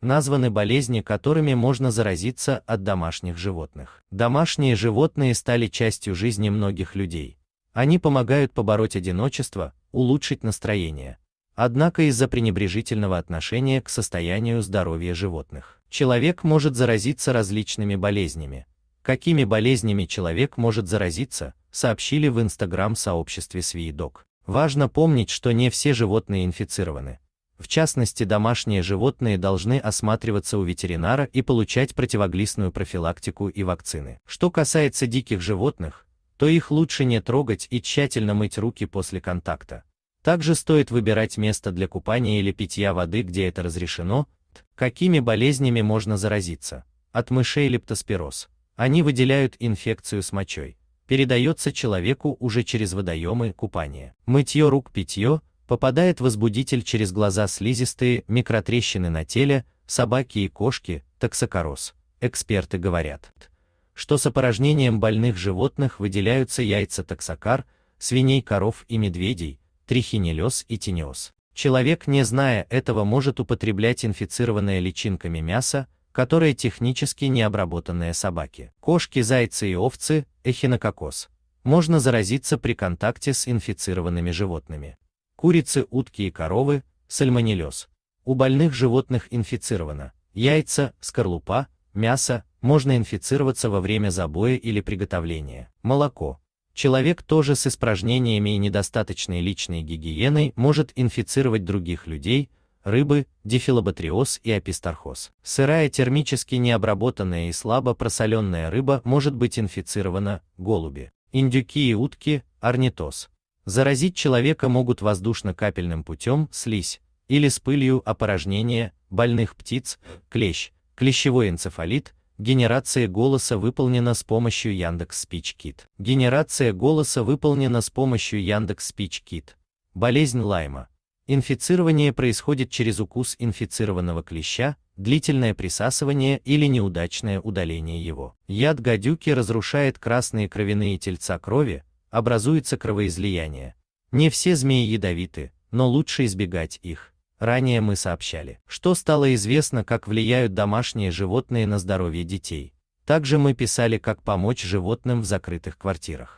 названы болезни, которыми можно заразиться от домашних животных. Домашние животные стали частью жизни многих людей. Они помогают побороть одиночество, улучшить настроение. Однако из-за пренебрежительного отношения к состоянию здоровья животных, человек может заразиться различными болезнями. Какими болезнями человек может заразиться, сообщили в Инстаграм сообществе Свиедок. Важно помнить, что не все животные инфицированы в частности, домашние животные должны осматриваться у ветеринара и получать противоглистную профилактику и вакцины. Что касается диких животных, то их лучше не трогать и тщательно мыть руки после контакта. Также стоит выбирать место для купания или питья воды, где это разрешено. Какими болезнями можно заразиться? От мышей лептоспироз. Они выделяют инфекцию с мочой. Передается человеку уже через водоемы, купание. Мытье рук, питье, попадает возбудитель через глаза слизистые, микротрещины на теле, собаки и кошки, токсокороз. Эксперты говорят, что с опорожнением больных животных выделяются яйца токсокар, свиней, коров и медведей, трихинеллез и тениоз. Человек, не зная этого, может употреблять инфицированное личинками мясо, которое технически не обработанное собаки. Кошки, зайцы и овцы, эхинококос. Можно заразиться при контакте с инфицированными животными курицы, утки и коровы, сальмонеллез. У больных животных инфицировано, яйца, скорлупа, мясо, можно инфицироваться во время забоя или приготовления, молоко. Человек тоже с испражнениями и недостаточной личной гигиеной может инфицировать других людей, рыбы, дифилобатриоз и апистархоз. Сырая термически необработанная и слабо просоленная рыба может быть инфицирована, голуби, индюки и утки, орнитоз. Заразить человека могут воздушно-капельным путем, слизь, или с пылью опорожнения, больных птиц, клещ, клещевой энцефалит, генерация голоса выполнена с помощью Яндекс Speech Генерация голоса выполнена с помощью Яндекс Speech Болезнь Лайма. Инфицирование происходит через укус инфицированного клеща, длительное присасывание или неудачное удаление его. Яд гадюки разрушает красные кровяные тельца крови, образуется кровоизлияние. Не все змеи ядовиты, но лучше избегать их. Ранее мы сообщали, что стало известно, как влияют домашние животные на здоровье детей. Также мы писали, как помочь животным в закрытых квартирах.